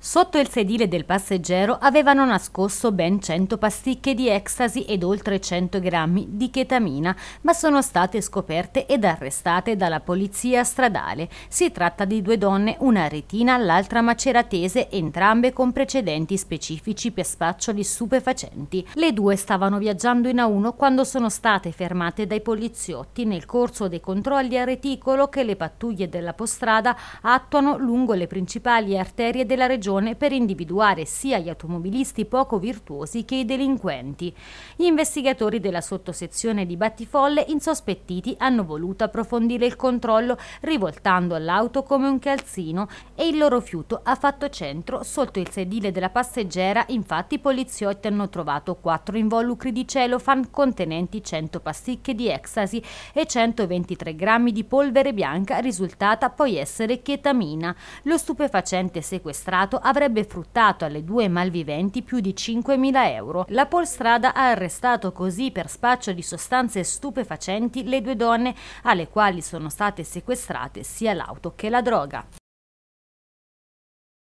Sotto il sedile del passeggero avevano nascosto ben 100 pasticche di ecstasy ed oltre 100 grammi di chetamina, ma sono state scoperte ed arrestate dalla polizia stradale. Si tratta di due donne, una retina, l'altra maceratese, entrambe con precedenti specifici per spaccio di stupefacenti. Le due stavano viaggiando in A1 quando sono state fermate dai poliziotti nel corso dei controlli a reticolo che le pattuglie della postrada attuano lungo le principali arterie della regione ragione per individuare sia gli automobilisti poco virtuosi che i delinquenti. Gli investigatori della sottosezione di Battifolle insospettiti hanno voluto approfondire il controllo rivoltando all'auto come un calzino e il loro fiuto ha fatto centro sotto il sedile della passeggera infatti i poliziotti hanno trovato quattro involucri di celofan contenenti 100 pasticche di ecstasy e 123 grammi di polvere bianca risultata poi essere chetamina. Lo stupefacente sequestrato avrebbe fruttato alle due malviventi più di 5.000 euro. La Polstrada ha arrestato così per spaccio di sostanze stupefacenti le due donne alle quali sono state sequestrate sia l'auto che la droga.